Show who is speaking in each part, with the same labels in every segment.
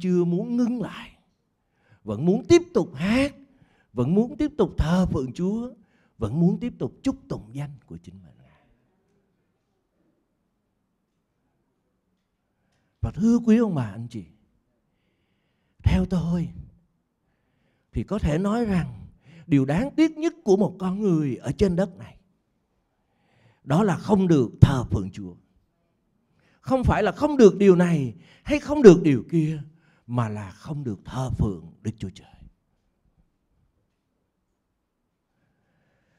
Speaker 1: chưa muốn ngưng lại vẫn muốn tiếp tục hát vẫn muốn tiếp tục thờ phượng chúa vẫn muốn tiếp tục chúc tụng danh của chính mình và thưa quý ông bà anh chị theo tôi thì có thể nói rằng điều đáng tiếc nhất của một con người ở trên đất này đó là không được thờ phượng chúa không phải là không được điều này hay không được điều kia mà là không được thờ phượng Đức Chúa Trời.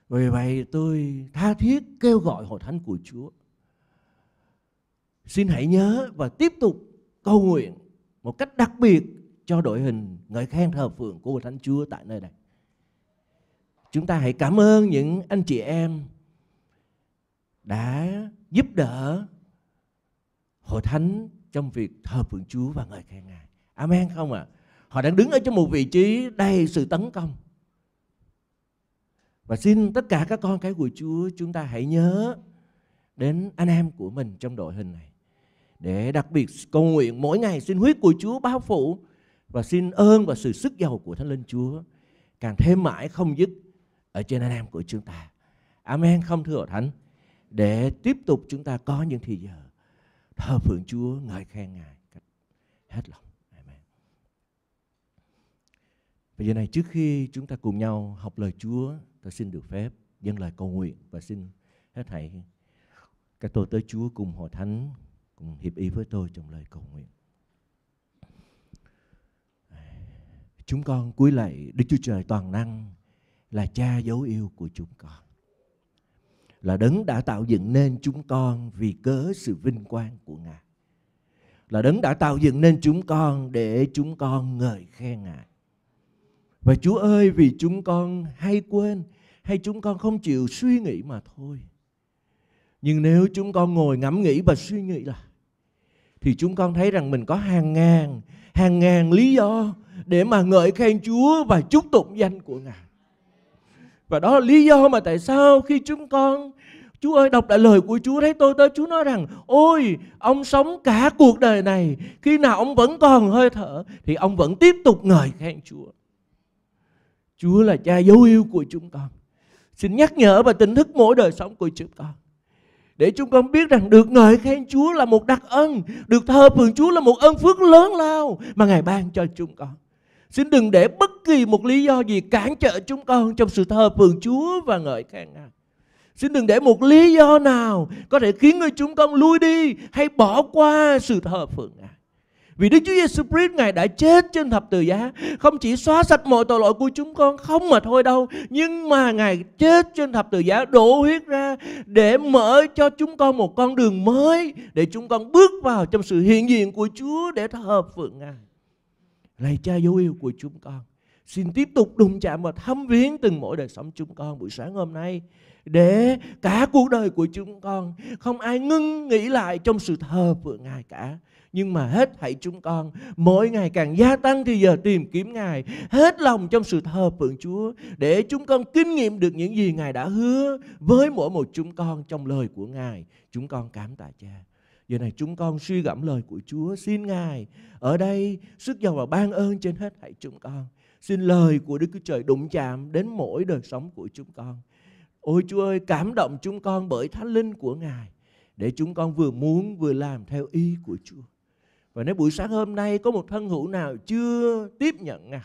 Speaker 1: Vì vậy tôi tha thiết kêu gọi hội thánh của Chúa. Xin hãy nhớ và tiếp tục cầu nguyện một cách đặc biệt cho đội hình ngợi khen thờ phượng của hội thánh Chúa tại nơi này. Chúng ta hãy cảm ơn những anh chị em đã giúp đỡ hội thánh trong việc thờ phượng Chúa và ngợi khen Ngài. Amen không ạ? À? Họ đang đứng ở trong một vị trí đầy sự tấn công. Và xin tất cả các con cái của Chúa chúng ta hãy nhớ đến anh em của mình trong đội hình này. Để đặc biệt cầu nguyện mỗi ngày xin huyết của Chúa bao phủ và xin ơn và sự sức giàu của Thánh Linh Chúa càng thêm mãi không dứt ở trên anh em của chúng ta. Amen không thưa Thánh để tiếp tục chúng ta có những thì giờ thờ phượng Chúa ngợi khen Ngài hết lòng. Và giờ này trước khi chúng ta cùng nhau học lời Chúa, tôi xin được phép dâng lời cầu nguyện và xin hết thảy các tôi tới Chúa cùng hội thánh cùng hiệp ý với tôi trong lời cầu nguyện. Chúng con cúi lạy Đức Chúa Trời toàn năng là cha dấu yêu của chúng con. Là đấng đã tạo dựng nên chúng con vì cớ sự vinh quang của Ngài. Là đấng đã tạo dựng nên chúng con để chúng con ngợi khen Ngài và Chúa ơi vì chúng con hay quên hay chúng con không chịu suy nghĩ mà thôi. Nhưng nếu chúng con ngồi ngẫm nghĩ và suy nghĩ là thì chúng con thấy rằng mình có hàng ngàn, hàng ngàn lý do để mà ngợi khen Chúa và chúc tụng danh của Ngài. Và đó là lý do mà tại sao khi chúng con Chúa ơi đọc lại lời của Chúa thấy tôi tới Chúa nói rằng Ôi ông sống cả cuộc đời này Khi nào ông vẫn còn hơi thở Thì ông vẫn tiếp tục ngợi khen Chúa Chúa là cha dấu yêu của chúng con. Xin nhắc nhở và tỉnh thức mỗi đời sống của chúng con. Để chúng con biết rằng được ngợi khen Chúa là một đặc ân, được thờ phượng Chúa là một ân phước lớn lao mà Ngài ban cho chúng con. Xin đừng để bất kỳ một lý do gì cản trở chúng con trong sự thờ phượng Chúa và ngợi khen Ngài. Xin đừng để một lý do nào có thể khiến người chúng con lui đi hay bỏ qua sự thờ phượng Ngài. Vì Đức Chúa Giêsu Christ Ngài đã chết trên thập tự giá, không chỉ xóa sạch mọi tội lỗi của chúng con không mà thôi đâu, nhưng mà Ngài chết trên thập tự giá đổ huyết ra để mở cho chúng con một con đường mới để chúng con bước vào trong sự hiện diện của Chúa để thờ phượng Ngài. Lạy Cha dấu yêu của chúng con, xin tiếp tục đụng chạm và thăm viếng từng mỗi đời sống chúng con buổi sáng hôm nay để cả cuộc đời của chúng con không ai ngưng nghĩ lại trong sự thờ phượng Ngài cả nhưng mà hết hãy chúng con mỗi ngày càng gia tăng thì giờ tìm kiếm Ngài hết lòng trong sự thờ phượng Chúa để chúng con kinh nghiệm được những gì Ngài đã hứa với mỗi một chúng con trong lời của Ngài. Chúng con cảm tạ Cha. Giờ này chúng con suy gẫm lời của Chúa xin Ngài ở đây sức giàu và ban ơn trên hết hãy chúng con. Xin lời của Đức Chúa Trời đụng chạm đến mỗi đời sống của chúng con. Ôi Chúa ơi, cảm động chúng con bởi Thánh Linh của Ngài để chúng con vừa muốn vừa làm theo ý của Chúa. Và nếu buổi sáng hôm nay có một thân hữu nào chưa tiếp nhận Ngài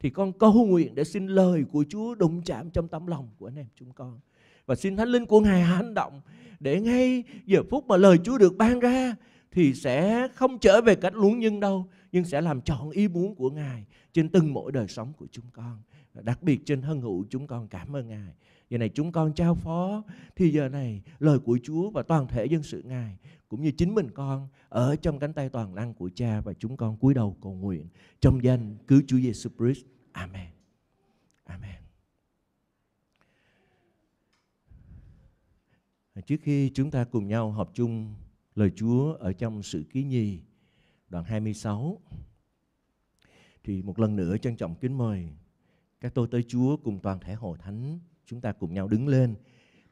Speaker 1: thì con cầu nguyện để xin lời của Chúa đụng chạm trong tấm lòng của anh em chúng con. Và xin Thánh Linh của Ngài hành động để ngay giờ phút mà lời Chúa được ban ra thì sẽ không trở về cách luống nhân đâu nhưng sẽ làm trọn ý muốn của Ngài trên từng mỗi đời sống của chúng con. Và đặc biệt trên thân hữu chúng con cảm ơn Ngài. Giờ này chúng con trao phó thì giờ này lời của Chúa và toàn thể dân sự Ngài cũng như chính mình con ở trong cánh tay toàn năng của Cha và chúng con cúi đầu cầu nguyện trong danh cứu Chúa Giêsu Christ. Amen. Amen. Trước khi chúng ta cùng nhau họp chung lời Chúa ở trong sự ký nhi đoạn 26 thì một lần nữa trân trọng kính mời các tôi tới Chúa cùng toàn thể hội thánh chúng ta cùng nhau đứng lên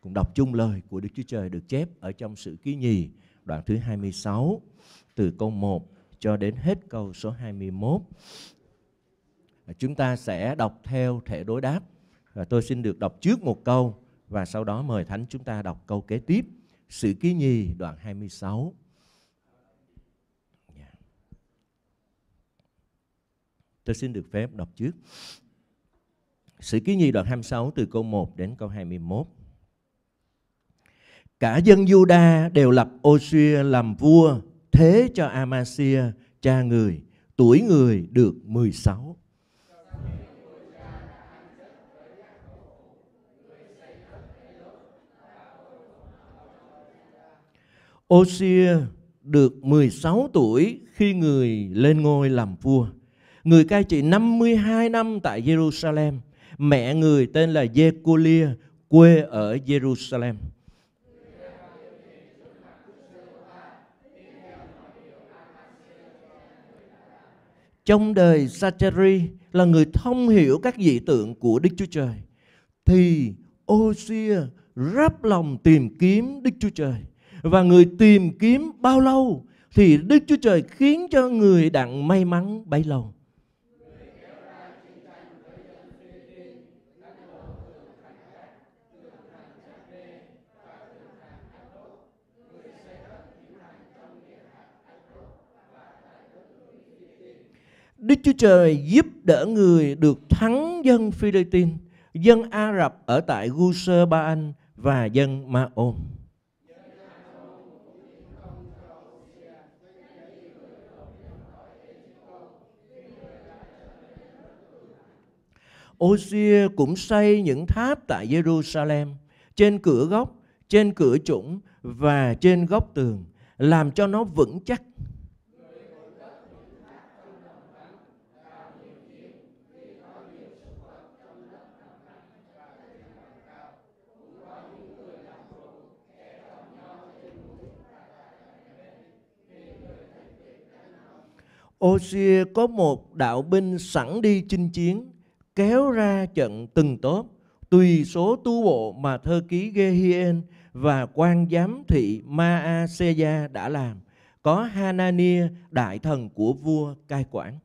Speaker 1: cùng đọc chung lời của Đức Chúa Trời được chép ở trong sự ký nhì đoạn thứ 26 từ câu 1 cho đến hết câu số 21. À, chúng ta sẽ đọc theo thể đối đáp. Và tôi xin được đọc trước một câu và sau đó mời Thánh chúng ta đọc câu kế tiếp. Sự ký nhi đoạn 26. Dạ. Tôi xin được phép đọc trước. Sự ký nhi đoạn 26 từ câu 1 đến câu 21 cả dân Juda đều lập Osia làm vua thế cho Amasia cha người tuổi người được 16 Osia được 16 tuổi khi người lên ngôi làm vua. Người cai trị 52 năm tại Jerusalem. Mẹ người tên là Jecolia, quê ở Jerusalem. trong đời Sacheri là người thông hiểu các dị tượng của Đức Chúa Trời thì Osia rắp lòng tìm kiếm Đức Chúa Trời và người tìm kiếm bao lâu thì Đức Chúa Trời khiến cho người đặng may mắn bấy lâu. Đức Chúa Trời giúp đỡ người được thắng dân Philippines, dân Ả Rập ở tại Guser Ba Anh và dân Ma Ôn. Osia cũng xây những tháp tại Jerusalem, trên cửa góc, trên cửa chủng và trên góc tường, làm cho nó vững chắc Oxia có một đạo binh sẵn đi chinh chiến, kéo ra trận từng tốp, tùy số tu bộ mà thơ ký Gehien và quan giám thị Maaseya đã làm. Có Hanania, đại thần của vua cai quản.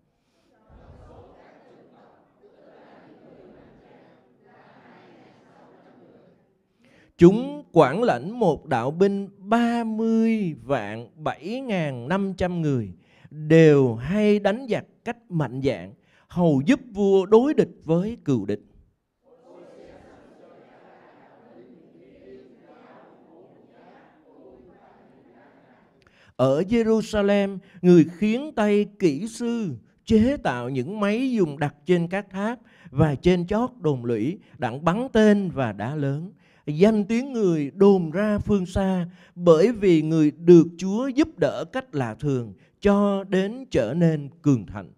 Speaker 1: Chúng quản lãnh một đạo binh 30 vạn 7.500 người – đều hay đánh giặc cách mạnh dạng, hầu giúp vua đối địch với cựu địch ở Jerusalem người khiến tay kỹ sư chế tạo những máy dùng đặt trên các tháp và trên chót đồn lũy đặng bắn tên và đá lớn danh tiếng người đồn ra phương xa bởi vì người được Chúa giúp đỡ cách lạ thường cho đến trở nên cường thạnh.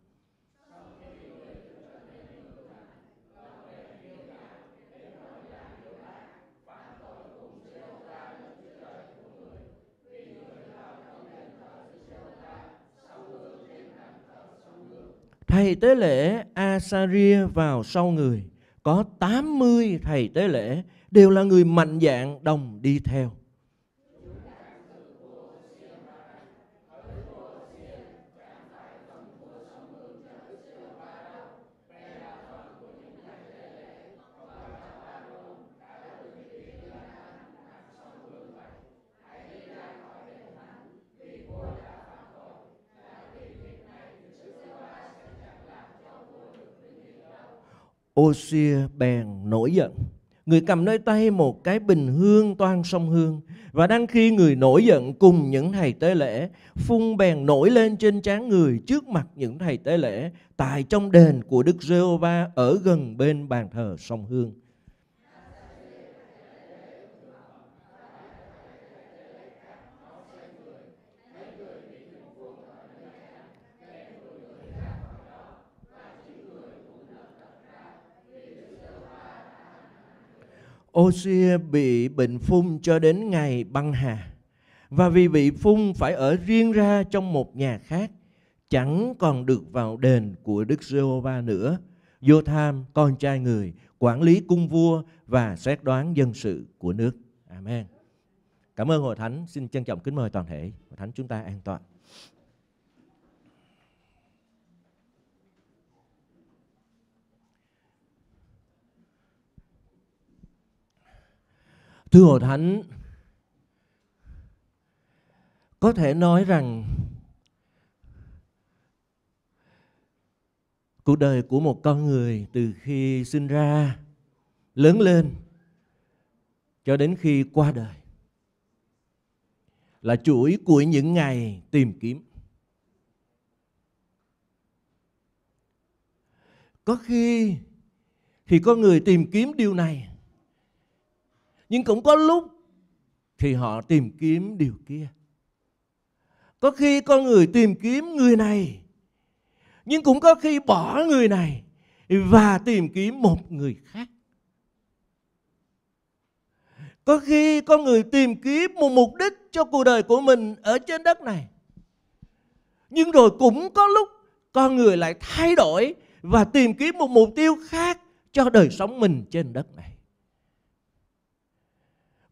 Speaker 1: Thầy tế lễ Asaria vào sau người, có 80 thầy tế lễ đều là người mạnh dạng đồng đi theo. Oxia bèn nổi giận. Người cầm nơi tay một cái bình hương toan sông hương. Và đang khi người nổi giận cùng những thầy tế lễ, phun bèn nổi lên trên trán người trước mặt những thầy tế lễ tại trong đền của Đức Giê-hô-va ở gần bên bàn thờ sông hương. Osia bị bệnh phun cho đến ngày băng hà và vì bị phun phải ở riêng ra trong một nhà khác chẳng còn được vào đền của Đức Giê-hô-va nữa. Jotham, con trai người, quản lý cung vua và xét đoán dân sự của nước. Amen. Cảm ơn Hội Thánh. Xin trân trọng kính mời toàn thể. Hội Thánh chúng ta an toàn. Thưa Thánh, có thể nói rằng cuộc đời của một con người từ khi sinh ra, lớn lên cho đến khi qua đời là chuỗi của những ngày tìm kiếm. Có khi thì con người tìm kiếm điều này nhưng cũng có lúc thì họ tìm kiếm điều kia có khi con người tìm kiếm người này nhưng cũng có khi bỏ người này và tìm kiếm một người khác có khi con người tìm kiếm một mục đích cho cuộc đời của mình ở trên đất này nhưng rồi cũng có lúc con người lại thay đổi và tìm kiếm một mục tiêu khác cho đời sống mình trên đất này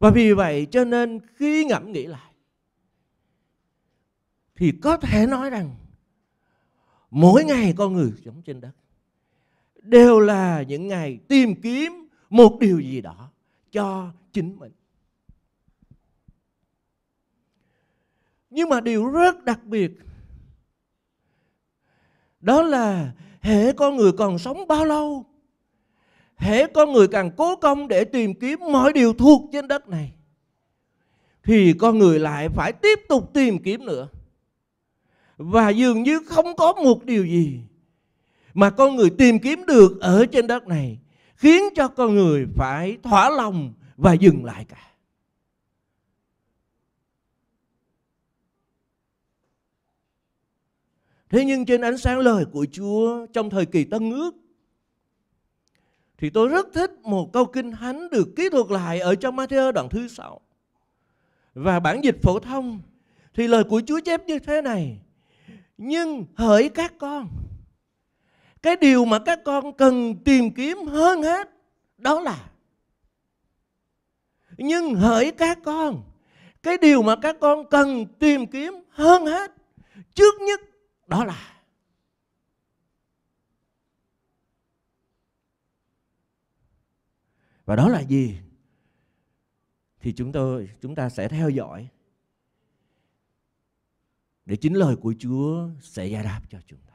Speaker 1: và vì vậy cho nên khi ngẫm nghĩ lại thì có thể nói rằng mỗi ngày con người sống trên đất đều là những ngày tìm kiếm một điều gì đó cho chính mình. Nhưng mà điều rất đặc biệt đó là hệ con người còn sống bao lâu hễ con người càng cố công để tìm kiếm mọi điều thuộc trên đất này thì con người lại phải tiếp tục tìm kiếm nữa và dường như không có một điều gì mà con người tìm kiếm được ở trên đất này khiến cho con người phải thỏa lòng và dừng lại cả thế nhưng trên ánh sáng lời của chúa trong thời kỳ tân ước thì tôi rất thích một câu kinh thánh được ký thuật lại ở trong Matthew đoạn thứ 6. Và bản dịch phổ thông thì lời của Chúa chép như thế này. Nhưng hỡi các con, cái điều mà các con cần tìm kiếm hơn hết đó là nhưng hỡi các con, cái điều mà các con cần tìm kiếm hơn hết trước nhất đó là và đó là gì thì chúng tôi chúng ta sẽ theo dõi để chính lời của Chúa sẽ giải đáp cho chúng ta.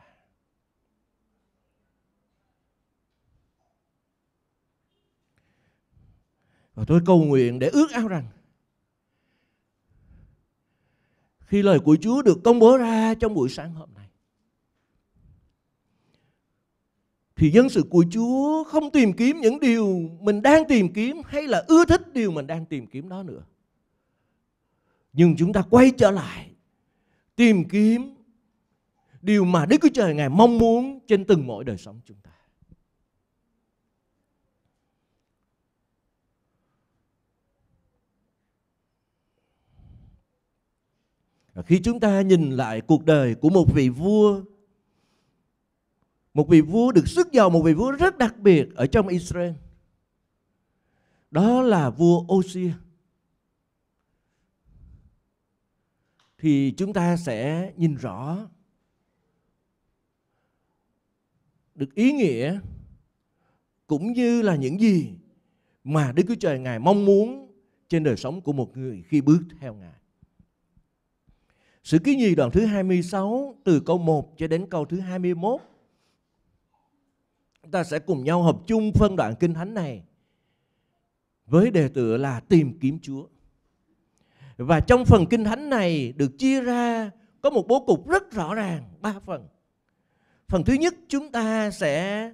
Speaker 1: Và tôi cầu nguyện để ước ao rằng khi lời của Chúa được công bố ra trong buổi sáng hôm nay thì dân sự của Chúa không tìm kiếm những điều mình đang tìm kiếm hay là ưa thích điều mình đang tìm kiếm đó nữa. Nhưng chúng ta quay trở lại tìm kiếm điều mà Đức Chúa Trời Ngài mong muốn trên từng mỗi đời sống chúng ta. Khi chúng ta nhìn lại cuộc đời của một vị vua một vị vua được sức giàu một vị vua rất đặc biệt ở trong Israel đó là vua Osia thì chúng ta sẽ nhìn rõ được ý nghĩa cũng như là những gì mà Đức Chúa Trời Ngài mong muốn trên đời sống của một người khi bước theo Ngài. Sử ký nhì đoạn thứ 26 từ câu 1 cho đến câu thứ 21 ta sẽ cùng nhau học chung phân đoạn Kinh Thánh này với đề tựa là tìm kiếm Chúa. Và trong phần Kinh Thánh này được chia ra có một bố cục rất rõ ràng, ba phần. Phần thứ nhất chúng ta sẽ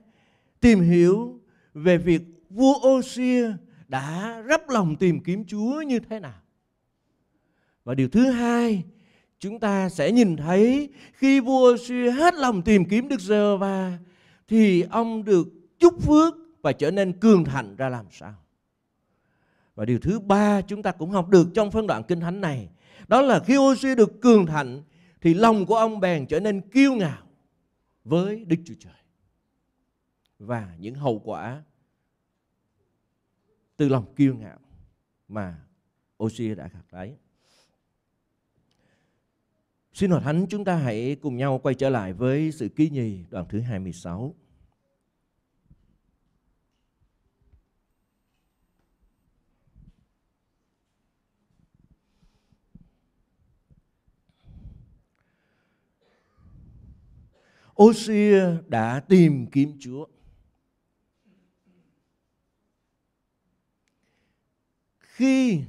Speaker 1: tìm hiểu về việc vua Osia đã rắp lòng tìm kiếm Chúa như thế nào. Và điều thứ hai, chúng ta sẽ nhìn thấy khi vua Osia hết lòng tìm kiếm Đức Giê-va thì ông được chúc phước và trở nên cường thành ra làm sao. Và điều thứ ba chúng ta cũng học được trong phân đoạn kinh thánh này, đó là khi Oxy được cường thạnh thì lòng của ông bèn trở nên kiêu ngạo với Đức Chúa Trời. Và những hậu quả từ lòng kiêu ngạo mà Oxy đã gặp lấy. Xin Hội Thánh chúng ta hãy cùng nhau quay trở lại với sự ký nhì đoạn thứ 26. Osia đã tìm kiếm Chúa. Khi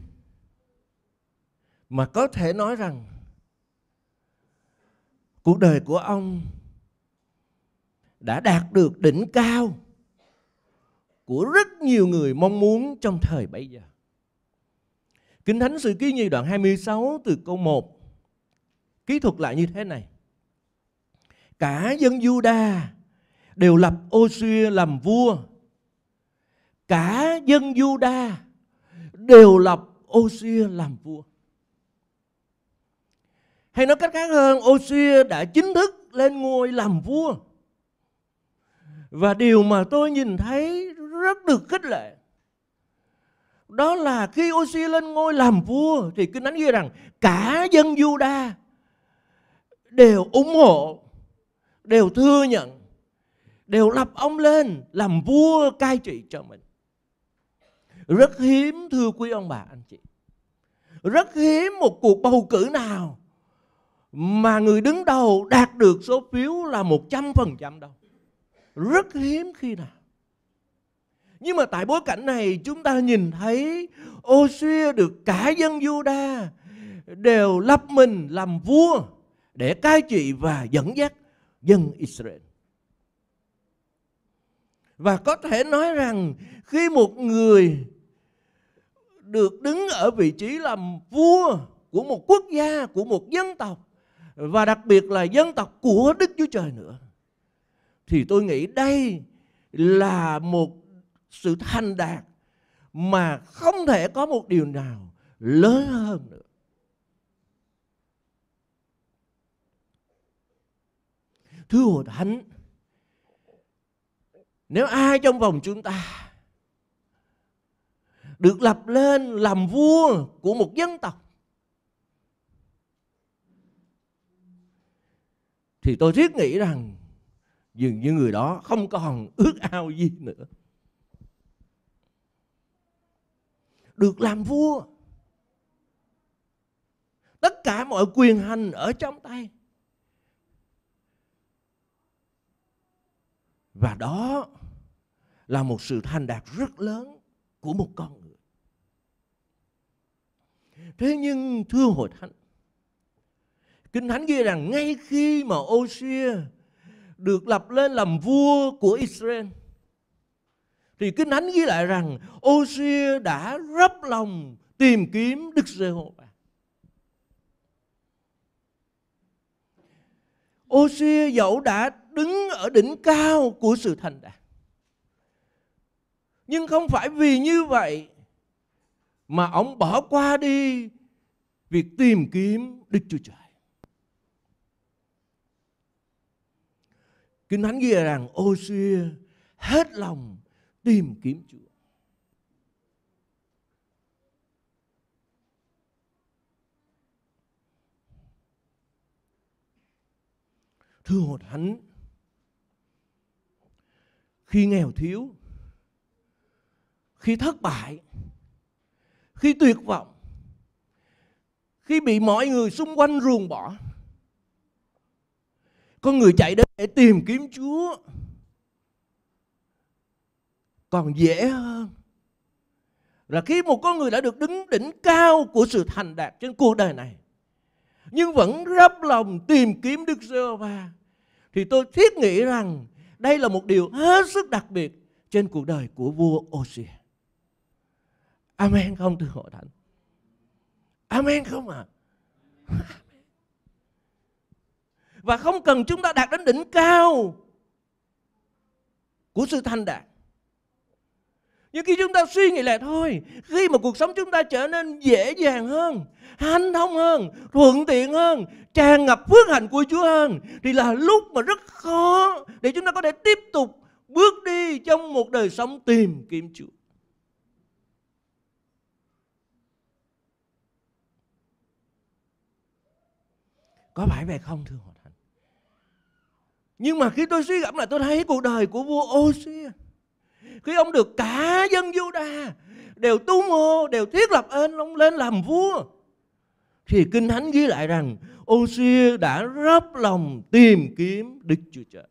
Speaker 1: mà có thể nói rằng cuộc đời của ông đã đạt được đỉnh cao của rất nhiều người mong muốn trong thời bây giờ. Kinh Thánh Sự Ký Nhi đoạn 26 từ câu 1 ký thuật lại như thế này. Cả dân Juda đều lập Ô-xia làm vua. Cả dân Juda đều lập Ô-xia làm vua. Hay nói cách khác hơn, Osia đã chính thức lên ngôi làm vua. Và điều mà tôi nhìn thấy rất được khích lệ. Đó là khi Osia lên ngôi làm vua thì Kinh Thánh ghi rằng cả dân Juda đều ủng hộ, đều thừa nhận, đều lập ông lên làm vua cai trị cho mình. Rất hiếm thưa quý ông bà anh chị. Rất hiếm một cuộc bầu cử nào mà người đứng đầu đạt được số phiếu là 100% đâu. Rất hiếm khi nào. Nhưng mà tại bối cảnh này chúng ta nhìn thấy Ô-xia được cả dân Juda đều lập mình làm vua để cai trị và dẫn dắt dân Israel. Và có thể nói rằng khi một người được đứng ở vị trí làm vua của một quốc gia, của một dân tộc và đặc biệt là dân tộc của Đức Chúa Trời nữa. Thì tôi nghĩ đây là một sự thành đạt mà không thể có một điều nào lớn hơn nữa. Thưa Hội Thánh, nếu ai trong vòng chúng ta được lập lên làm vua của một dân tộc thì tôi thiết nghĩ rằng dường như người đó không còn ước ao gì nữa được làm vua tất cả mọi quyền hành ở trong tay và đó là một sự thành đạt rất lớn của một con người thế nhưng thưa hội thánh Kinh Thánh ghi rằng ngay khi mà Osia được lập lên làm vua của Israel thì Kinh Thánh ghi lại rằng Osia đã rấp lòng tìm kiếm Đức Giê-hô-va. Osia dẫu đã đứng ở đỉnh cao của sự thành đạt. Nhưng không phải vì như vậy mà ông bỏ qua đi việc tìm kiếm Đức Chúa Trời. Kinh Thánh ghi rằng ô xưa hết lòng tìm kiếm Chúa. Thưa Hội Thánh, khi nghèo thiếu, khi thất bại, khi tuyệt vọng, khi bị mọi người xung quanh ruồng bỏ, con người chạy đến để tìm kiếm Chúa còn dễ hơn là khi một con người đã được đứng đỉnh cao của sự thành đạt trên cuộc đời này nhưng vẫn rắp lòng tìm kiếm Đức giê va thì tôi thiết nghĩ rằng đây là một điều hết sức đặc biệt trên cuộc đời của vua Osia. Amen không thưa hội thánh? Amen không ạ? À? và không cần chúng ta đạt đến đỉnh cao của sự thành đạt nhưng khi chúng ta suy nghĩ lại thôi khi mà cuộc sống chúng ta trở nên dễ dàng hơn hanh thông hơn thuận tiện hơn tràn ngập phước hạnh của chúa hơn thì là lúc mà rất khó để chúng ta có thể tiếp tục bước đi trong một đời sống tìm kiếm chúa có phải vậy không thưa hội nhưng mà khi tôi suy gẫm là tôi thấy cuộc đời của vua Osia Khi ông được cả dân Juda đều tu mô, đều thiết lập ơn ông lên làm vua Thì Kinh Thánh ghi lại rằng Osia đã rắp lòng tìm kiếm Đức Chúa Trời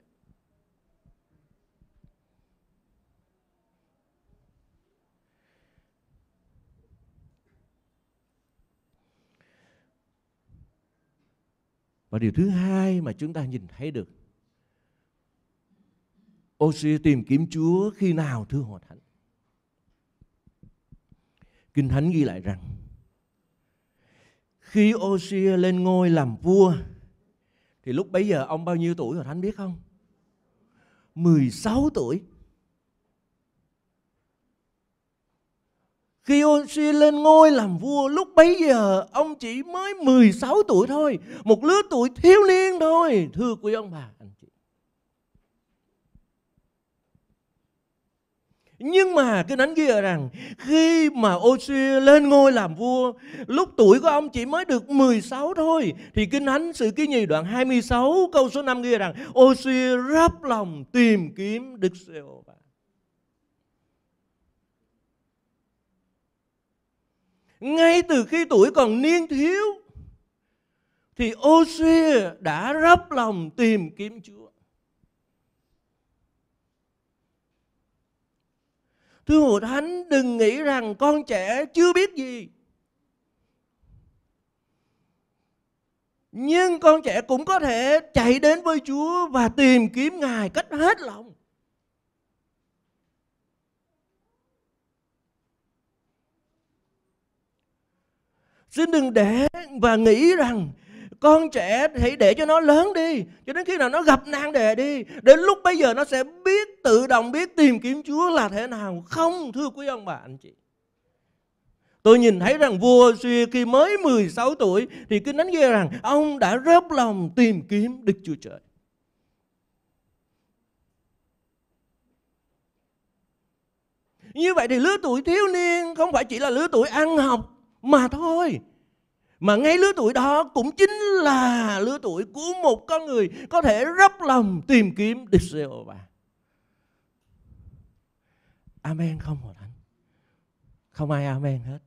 Speaker 1: Và điều thứ hai mà chúng ta nhìn thấy được Ô tìm kiếm Chúa khi nào thưa hòa Thánh? Kinh Thánh ghi lại rằng khi Osia lên ngôi làm vua thì lúc bấy giờ ông bao nhiêu tuổi hòa Thánh biết không? 16 tuổi. Khi Osia lên ngôi làm vua lúc bấy giờ ông chỉ mới 16 tuổi thôi, một lứa tuổi thiếu niên thôi, thưa quý ông bà anh nhưng mà kinh thánh ghi ở rằng khi mà Oxia lên ngôi làm vua, lúc tuổi của ông chỉ mới được 16 thôi, thì kinh thánh sự ký nhì đoạn 26 câu số 5 ghi rằng Oxia rắp lòng tìm kiếm Đức giê hô va Ngay từ khi tuổi còn niên thiếu thì Oxia đã rắp lòng tìm kiếm Chúa. thưa hội thánh đừng nghĩ rằng con trẻ chưa biết gì nhưng con trẻ cũng có thể chạy đến với chúa và tìm kiếm ngài cách hết lòng Xin đừng để và nghĩ rằng con trẻ hãy để cho nó lớn đi cho đến khi nào nó gặp nan đề đi đến lúc bây giờ nó sẽ biết tự động biết tìm kiếm chúa là thế nào không thưa quý ông bà anh chị Tôi nhìn thấy rằng vua Suy khi mới 16 tuổi thì kinh đánh ghi rằng ông đã rớp lòng tìm kiếm Đức Chúa Trời. Như vậy thì lứa tuổi thiếu niên không phải chỉ là lứa tuổi ăn học mà thôi mà ngay lứa tuổi đó cũng chính là lứa tuổi của một con người có thể rất lòng tìm kiếm DCO3. Amen không hả Thánh? Không ai amen hết.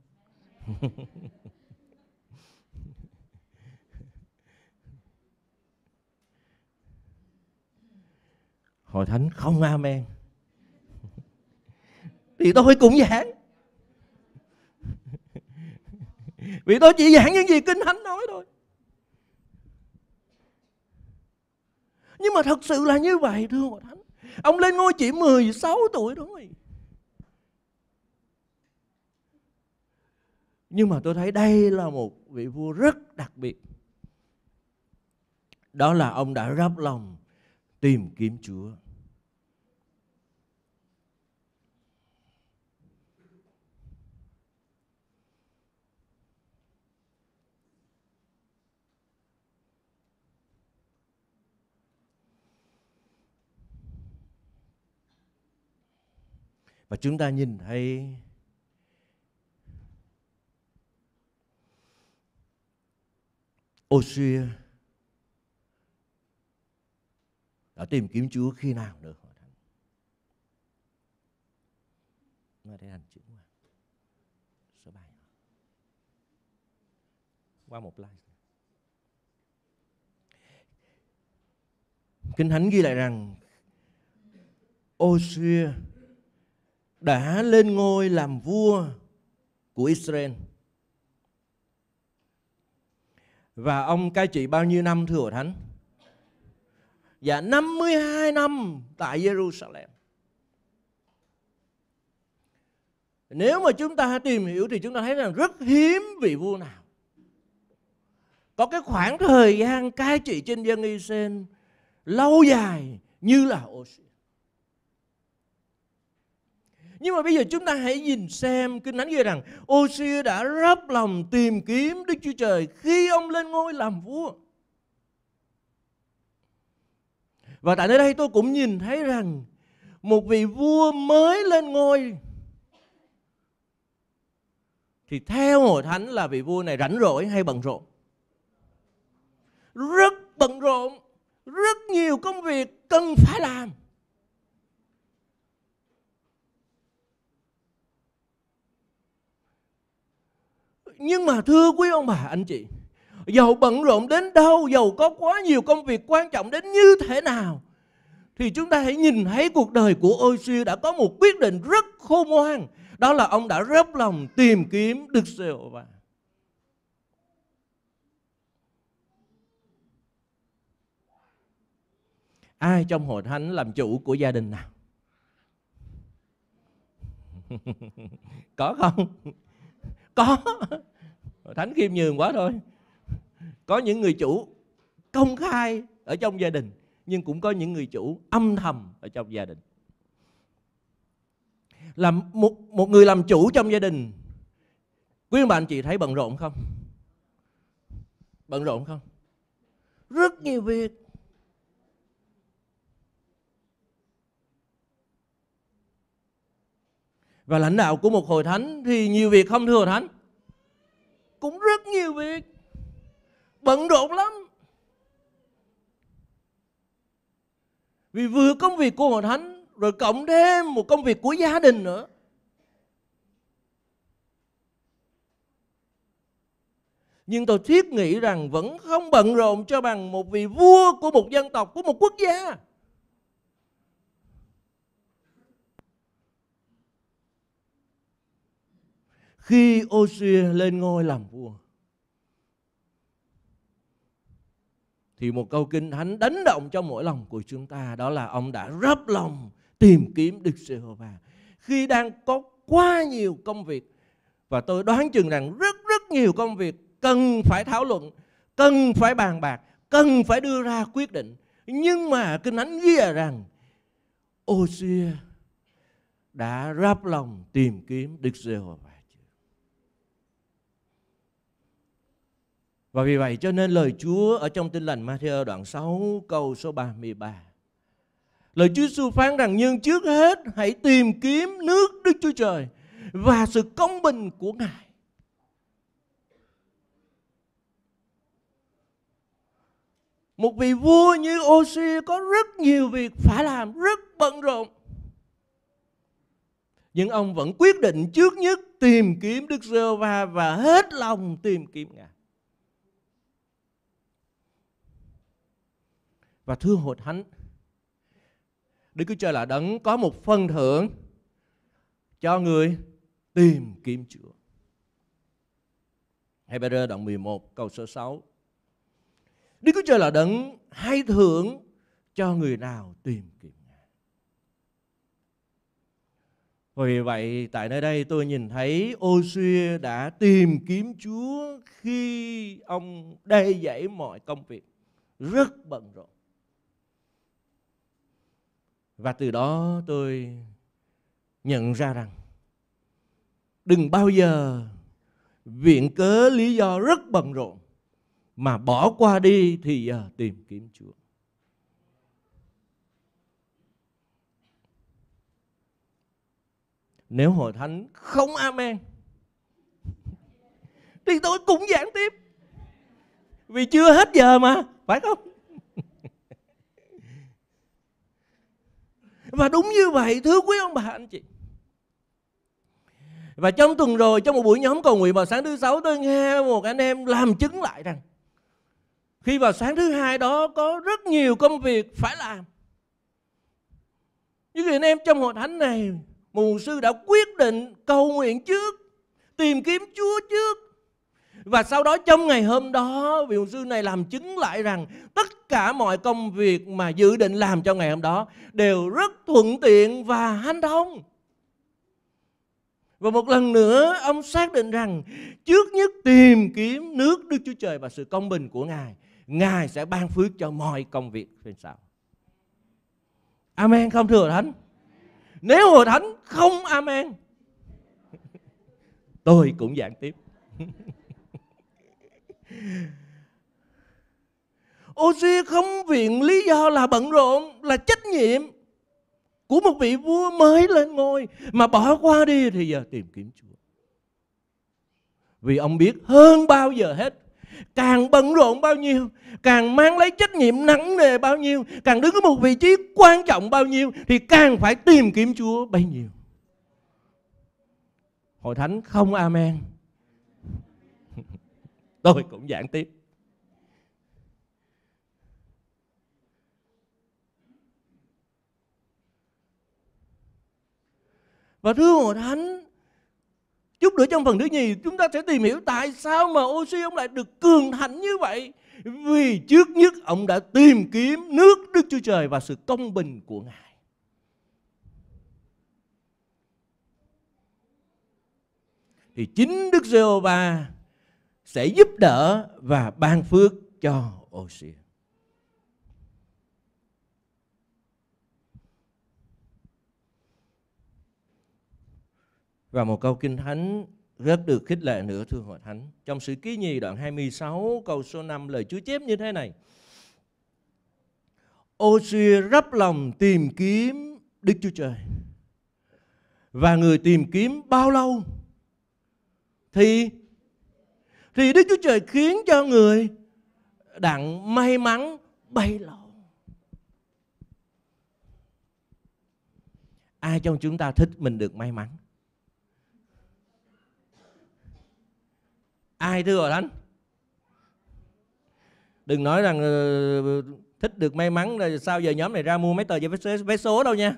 Speaker 1: Hội Thánh không amen. Thì tôi cũng vậy. vì tôi chỉ giảng những gì kinh thánh nói thôi nhưng mà thật sự là như vậy thưa hội thánh ông lên ngôi chỉ 16 tuổi thôi nhưng mà tôi thấy đây là một vị vua rất đặc biệt đó là ông đã rắp lòng tìm kiếm chúa và chúng ta nhìn thấy Osir đã tìm kiếm Chúa khi nào nữa hỏi thánh mà để qua số bài qua một like kinh thánh ghi lại rằng Osir đã lên ngôi làm vua của Israel. Và ông cai trị bao nhiêu năm thưa Hội Thánh? Dạ 52 năm tại Jerusalem. Nếu mà chúng ta tìm hiểu thì chúng ta thấy rằng rất hiếm vị vua nào có cái khoảng thời gian cai trị trên dân Israel lâu dài như là Osir. Nhưng mà bây giờ chúng ta hãy nhìn xem Kinh Thánh ghi rằng Osia đã rắp lòng tìm kiếm Đức Chúa Trời khi ông lên ngôi làm vua. Và tại nơi đây tôi cũng nhìn thấy rằng một vị vua mới lên ngôi thì theo hội thánh là vị vua này rảnh rỗi hay bận rộn rất bận rộn rất nhiều công việc cần phải làm Nhưng mà thưa quý ông bà anh chị, dầu bận rộn đến đâu, dầu có quá nhiều công việc quan trọng đến như thế nào, thì chúng ta hãy nhìn thấy cuộc đời của ôi siêu đã có một quyết định rất khôn ngoan. Đó là ông đã rớp lòng tìm kiếm Đức giê hô va Ai trong hội thánh làm chủ của gia đình nào? có không? có thánh khiêm nhường quá thôi có những người chủ công khai ở trong gia đình nhưng cũng có những người chủ âm thầm ở trong gia đình làm một một người làm chủ trong gia đình quý bà anh chị thấy bận rộn không bận rộn không rất nhiều việc và lãnh đạo của một hội thánh thì nhiều việc không thưa thánh cũng rất nhiều việc bận rộn lắm vì vừa công việc của hội thánh rồi cộng thêm một công việc của gia đình nữa nhưng tôi thiết nghĩ rằng vẫn không bận rộn cho bằng một vị vua của một dân tộc của một quốc gia khi Osia lên ngôi làm vua thì một câu kinh thánh đánh động cho mỗi lòng của chúng ta đó là ông đã rắp lòng tìm kiếm Đức Giê-hô-va khi đang có quá nhiều công việc và tôi đoán chừng rằng rất rất nhiều công việc cần phải thảo luận cần phải bàn bạc cần phải đưa ra quyết định nhưng mà kinh thánh ghi rằng Osia đã rắp lòng tìm kiếm Đức Giê-hô-va Và vì vậy cho nên lời Chúa ở trong tin lành Matthew đoạn 6 câu số 33. Lời Chúa Giêsu phán rằng nhưng trước hết hãy tìm kiếm nước Đức Chúa Trời và sự công bình của Ngài. Một vị vua như Osia có rất nhiều việc phải làm, rất bận rộn. Nhưng ông vẫn quyết định trước nhất tìm kiếm Đức giê và hết lòng tìm kiếm Ngài. và thương hội thánh. Đức Chúa Trời là đấng có một phần thưởng cho người tìm kiếm Chúa. Hebrew đoạn 11 câu số 6. Đức Chúa Trời là đấng hay thưởng cho người nào tìm kiếm Ngài. Vì vậy tại nơi đây tôi nhìn thấy ô Osea đã tìm kiếm Chúa khi ông đầy dẫy mọi công việc rất bận rộn. Và từ đó tôi nhận ra rằng đừng bao giờ viện cớ lý do rất bận rộn mà bỏ qua đi thì giờ tìm kiếm Chúa. Nếu hội thánh không amen thì tôi cũng giảng tiếp. Vì chưa hết giờ mà, phải không? Và đúng như vậy thưa quý ông bà anh chị Và trong tuần rồi trong một buổi nhóm cầu nguyện vào sáng thứ sáu tôi nghe một anh em làm chứng lại rằng Khi vào sáng thứ hai đó có rất nhiều công việc phải làm Những anh em trong hội thánh này Mục sư đã quyết định cầu nguyện trước Tìm kiếm Chúa trước và sau đó trong ngày hôm đó vị mục sư này làm chứng lại rằng tất cả mọi công việc mà dự định làm trong ngày hôm đó đều rất thuận tiện và hanh thông. Và một lần nữa ông xác định rằng trước nhất tìm kiếm nước Đức Chúa Trời và sự công bình của Ngài. Ngài sẽ ban phước cho mọi công việc trên sau. Amen không thưa Hội Thánh? Nếu Hội Thánh không Amen, tôi cũng giảng tiếp. Oxy không viện lý do là bận rộn, là trách nhiệm của một vị vua mới lên ngôi mà bỏ qua đi thì giờ tìm kiếm Chúa. Vì ông biết hơn bao giờ hết càng bận rộn bao nhiêu càng mang lấy trách nhiệm nặng nề bao nhiêu càng đứng ở một vị trí quan trọng bao nhiêu thì càng phải tìm kiếm chúa bấy nhiêu hội thánh không amen tôi cũng giảng tiếp và thưa hội thánh chút nữa trong phần thứ nhì chúng ta sẽ tìm hiểu tại sao mà oxy ông lại được cường thạnh như vậy vì trước nhất ông đã tìm kiếm nước đức chúa trời và sự công bình của ngài thì chính đức giê-hô-va sẽ giúp đỡ và ban phước cho Osia. Và một câu kinh thánh rất được khích lệ nữa thưa Hội Thánh. Trong sự ký nhì đoạn 26 câu số 5 lời Chúa chép như thế này. Osia rắp lòng tìm kiếm Đức Chúa Trời. Và người tìm kiếm bao lâu thì thì Đức Chúa Trời khiến cho người đặng may mắn bay lộn. Ai trong chúng ta thích mình được may mắn? Ai thưa rồi anh? Đừng nói rằng ờ, thích được may mắn rồi sao giờ nhóm này ra mua mấy tờ giấy vé số đâu nha.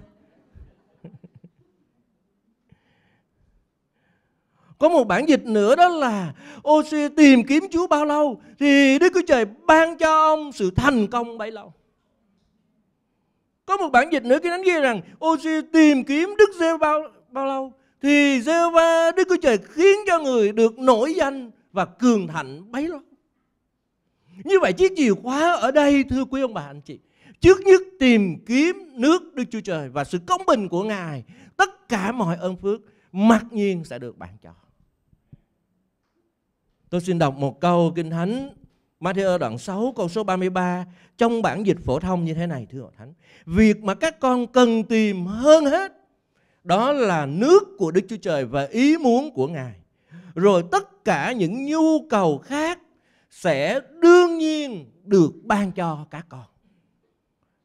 Speaker 1: Có một bản dịch nữa đó là Osia tìm kiếm Chúa bao lâu thì Đức Chúa Trời ban cho ông sự thành công bấy lâu. Có một bản dịch nữa cái đánh ghi rằng Osia tìm kiếm Đức giê bao bao lâu thì giê va Đức Chúa Trời khiến cho người được nổi danh và cường thạnh bấy lâu. Như vậy chiếc chìa khóa ở đây thưa quý ông bà anh chị Trước nhất tìm kiếm nước Đức Chúa Trời và sự công bình của Ngài Tất cả mọi ơn phước mặc nhiên sẽ được ban cho Tôi xin đọc một câu Kinh Thánh Matthew đoạn 6 câu số 33 trong bản dịch phổ thông như thế này thưa Hội Thánh. Việc mà các con cần tìm hơn hết đó là nước của Đức Chúa Trời và ý muốn của Ngài. Rồi tất cả những nhu cầu khác sẽ đương nhiên được ban cho các con.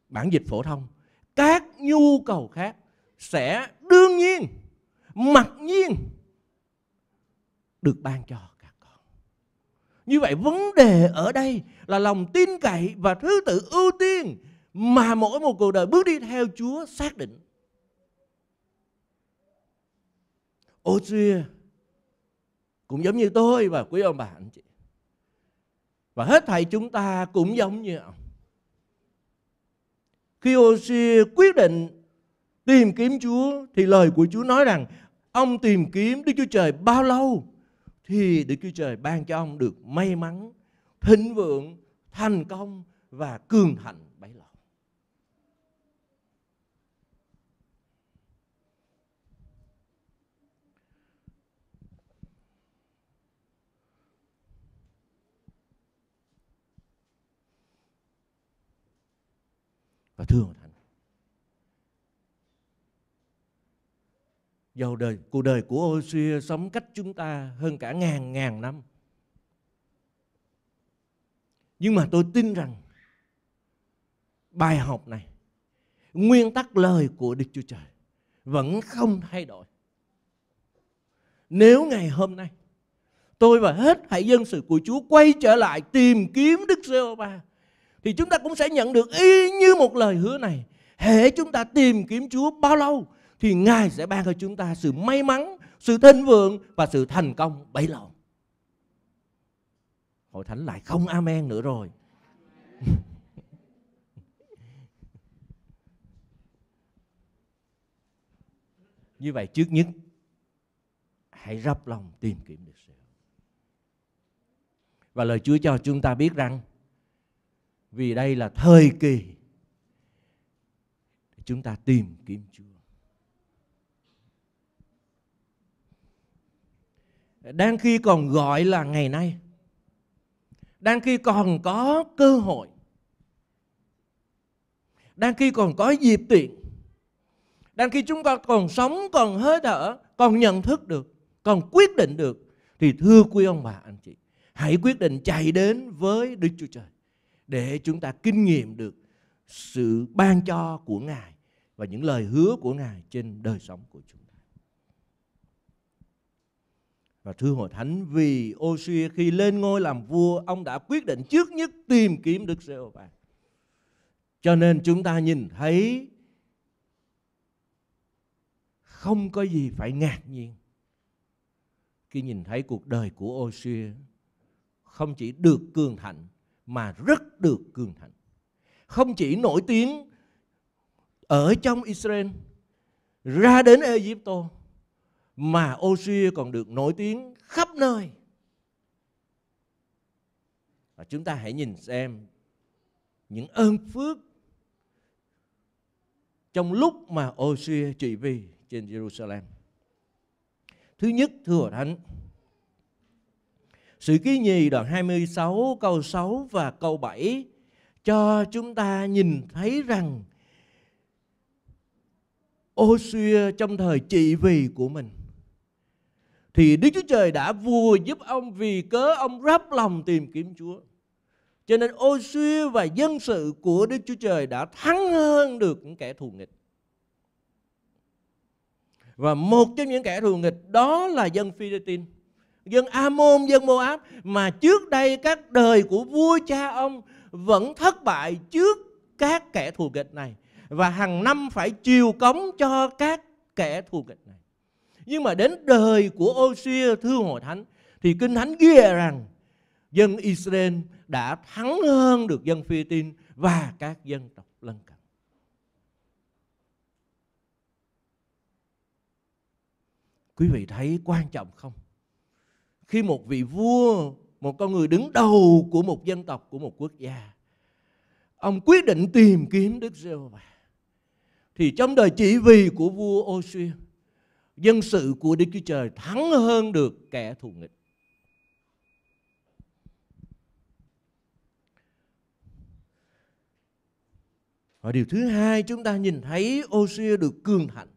Speaker 1: Bản dịch phổ thông. Các nhu cầu khác sẽ đương nhiên, mặc nhiên được ban cho như vậy vấn đề ở đây là lòng tin cậy và thứ tự ưu tiên mà mỗi một cuộc đời bước đi theo Chúa xác định. Ô chia cũng giống như tôi và quý ông bà anh chị. Và hết thảy chúng ta cũng giống như ông. Khi Osia quyết định tìm kiếm Chúa thì lời của Chúa nói rằng ông tìm kiếm Đức Chúa Trời bao lâu thì Đức Chúa Trời ban cho ông được may mắn, thịnh vượng, thành công và cường thành bấy lâu. Và thường dầu đời cuộc đời của Hosea sống cách chúng ta hơn cả ngàn ngàn năm nhưng mà tôi tin rằng bài học này nguyên tắc lời của Đức Chúa Trời vẫn không thay đổi nếu ngày hôm nay tôi và hết hãy dân sự của Chúa quay trở lại tìm kiếm Đức giê ba thì chúng ta cũng sẽ nhận được y như một lời hứa này hễ chúng ta tìm kiếm Chúa bao lâu thì Ngài sẽ ban cho chúng ta sự may mắn, sự thịnh vượng và sự thành công bấy lâu. Hội thánh lại không amen nữa rồi. Như vậy trước nhất hãy rắp lòng tìm kiếm được sự và lời Chúa cho chúng ta biết rằng vì đây là thời kỳ chúng ta tìm kiếm Chúa đang khi còn gọi là ngày nay đang khi còn có cơ hội đang khi còn có dịp tiện đang khi chúng ta còn sống còn hơi thở còn nhận thức được còn quyết định được thì thưa quý ông bà anh chị hãy quyết định chạy đến với đức chúa trời để chúng ta kinh nghiệm được sự ban cho của ngài và những lời hứa của ngài trên đời sống của chúng và thưa Hội Thánh vì Osea khi lên ngôi làm vua Ông đã quyết định trước nhất tìm kiếm Đức giê hô Cho nên chúng ta nhìn thấy Không có gì phải ngạc nhiên Khi nhìn thấy cuộc đời của Osea Không chỉ được cường thạnh Mà rất được cường thạnh Không chỉ nổi tiếng ở trong Israel ra đến Egypto mà Osir còn được nổi tiếng khắp nơi. Và chúng ta hãy nhìn xem những ơn phước trong lúc mà Osir trị vì trên Jerusalem. Thứ nhất, thưa Thánh, sự ký nhì đoạn 26 câu 6 và câu 7 cho chúng ta nhìn thấy rằng Osir trong thời trị vì của mình thì Đức Chúa Trời đã vùa giúp ông vì cớ ông rắp lòng tìm kiếm Chúa. Cho nên ô suy và dân sự của Đức Chúa Trời đã thắng hơn được những kẻ thù nghịch. Và một trong những kẻ thù nghịch đó là dân Philippines dân Amôn, dân Moab mà trước đây các đời của vua cha ông vẫn thất bại trước các kẻ thù nghịch này và hàng năm phải chiều cống cho các kẻ thù nghịch này nhưng mà đến đời của Osia thưa hội thánh thì kinh thánh ghi rằng dân Israel đã thắng hơn được dân Phi Tin và các dân tộc lân cận. Quý vị thấy quan trọng không? Khi một vị vua, một con người đứng đầu của một dân tộc, của một quốc gia, ông quyết định tìm kiếm Đức Giê-hô-va, thì trong đời chỉ vì của vua Ô-xuyên, dân sự của Đức Chúa Trời thắng hơn được kẻ thù nghịch. Và điều thứ hai chúng ta nhìn thấy Osia được cường thạnh.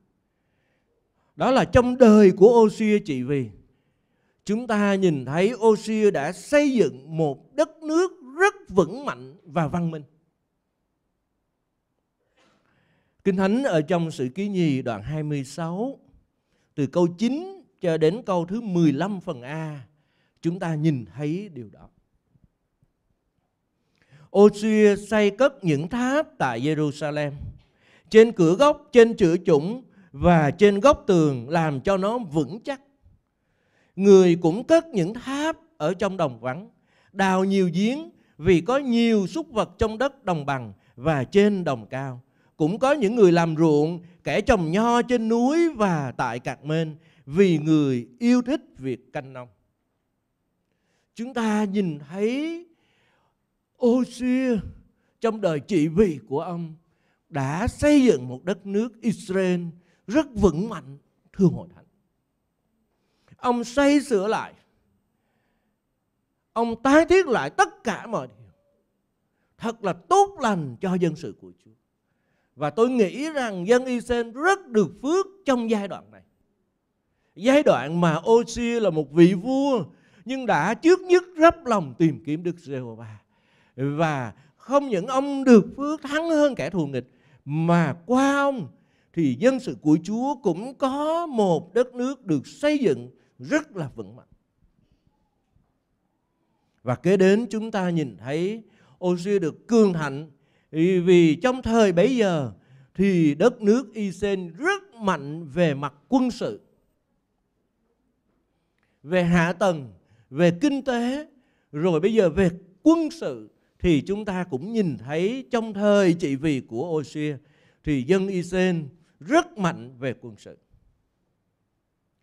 Speaker 1: Đó là trong đời của Osia chị vì chúng ta nhìn thấy Osia đã xây dựng một đất nước rất vững mạnh và văn minh. Kinh Thánh ở trong sự ký nhì đoạn 26 từ câu 9 cho đến câu thứ 15 phần A, chúng ta nhìn thấy điều đó. Osia xây cất những tháp tại Jerusalem, trên cửa góc, trên chữ chủng và trên góc tường làm cho nó vững chắc. Người cũng cất những tháp ở trong đồng vắng, đào nhiều giếng vì có nhiều súc vật trong đất đồng bằng và trên đồng cao cũng có những người làm ruộng kẻ trồng nho trên núi và tại cạc mên vì người yêu thích việc canh nông chúng ta nhìn thấy ô xia trong đời trị vì của ông đã xây dựng một đất nước Israel rất vững mạnh thưa hội thánh ông xây sửa lại ông tái thiết lại tất cả mọi điều thật là tốt lành cho dân sự của Chúa và tôi nghĩ rằng dân Israel rất được phước trong giai đoạn này. Giai đoạn mà Osi là một vị vua nhưng đã trước nhất rắp lòng tìm kiếm Đức Giê-hô-va. Và không những ông được phước thắng hơn kẻ thù nghịch mà qua ông thì dân sự của Chúa cũng có một đất nước được xây dựng rất là vững mạnh. Và kế đến chúng ta nhìn thấy Osi được cường thạnh vì, trong thời bấy giờ thì đất nước Isen rất mạnh về mặt quân sự, về hạ tầng, về kinh tế, rồi bây giờ về quân sự thì chúng ta cũng nhìn thấy trong thời trị vì của Osia thì dân Isen rất mạnh về quân sự.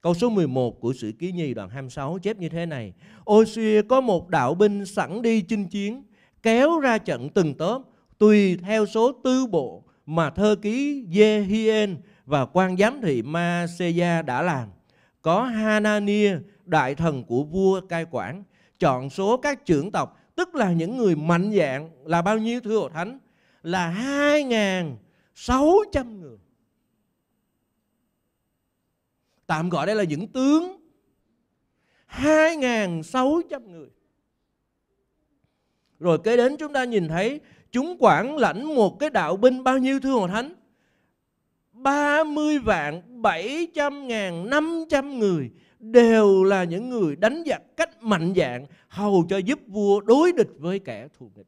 Speaker 1: Câu số 11 của Sử Ký Nhi đoạn 26 chép như thế này. Osia có một đạo binh sẵn đi chinh chiến, kéo ra trận từng tớp, tùy theo số tư bộ mà thơ ký Jehien và quan giám thị Maseya đã làm. Có Hanania, đại thần của vua cai quản, chọn số các trưởng tộc, tức là những người mạnh dạng là bao nhiêu thưa hội thánh? Là 2.600 người. Tạm gọi đây là những tướng 2.600 người. Rồi kế đến chúng ta nhìn thấy chúng quản lãnh một cái đạo binh bao nhiêu thưa Hội Thánh? 30 vạn 700 ngàn 500 người đều là những người đánh giặc cách mạnh dạng hầu cho giúp vua đối địch với kẻ thù địch.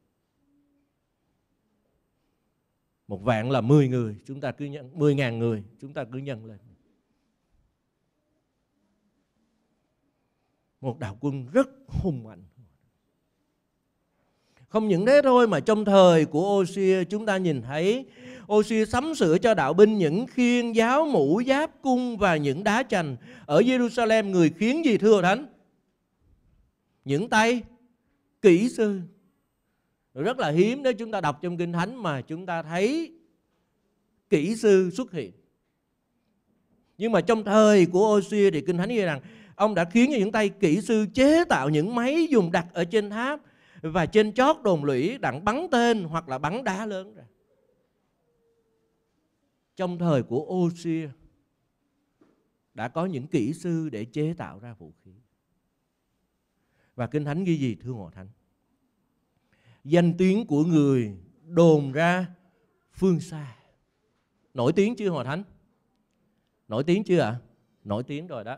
Speaker 1: Một vạn là 10 người, chúng ta cứ nhận 10 ngàn người, chúng ta cứ nhận lên. Một đạo quân rất hùng mạnh. Không những thế thôi mà trong thời của Oxia chúng ta nhìn thấy Oxia sắm sửa cho đạo binh những khiên giáo mũ giáp cung và những đá chành. Ở Jerusalem người khiến gì thưa Thánh? Những tay kỹ sư. Rất là hiếm nếu chúng ta đọc trong Kinh Thánh mà chúng ta thấy kỹ sư xuất hiện. Nhưng mà trong thời của Oxia thì Kinh Thánh ghi rằng ông đã khiến cho những tay kỹ sư chế tạo những máy dùng đặt ở trên tháp và trên chót đồn lũy đặng bắn tên hoặc là bắn đá lớn ra trong thời của Oxia đã có những kỹ sư để chế tạo ra vũ khí và kinh thánh ghi gì thưa ngộ thánh danh tiếng của người đồn ra phương xa nổi tiếng chưa hòa thánh nổi tiếng chưa ạ à? nổi tiếng rồi đó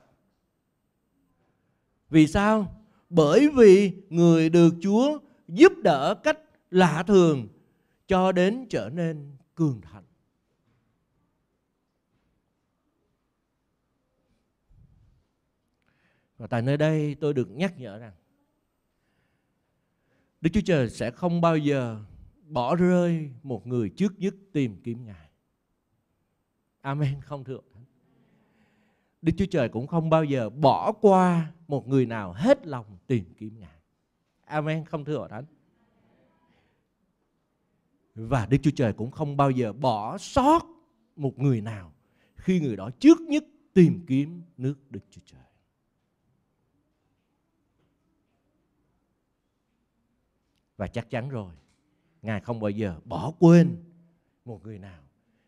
Speaker 1: vì sao bởi vì người được Chúa giúp đỡ cách lạ thường cho đến trở nên cường thành. Và tại nơi đây tôi được nhắc nhở rằng Đức Chúa Trời sẽ không bao giờ bỏ rơi một người trước nhất tìm kiếm Ngài. Amen không thượng Đức Chúa Trời cũng không bao giờ bỏ qua một người nào hết lòng tìm kiếm Ngài. Amen, không thưa hội thánh. Và Đức Chúa Trời cũng không bao giờ bỏ sót một người nào khi người đó trước nhất tìm kiếm nước Đức Chúa Trời. Và chắc chắn rồi, Ngài không bao giờ bỏ quên một người nào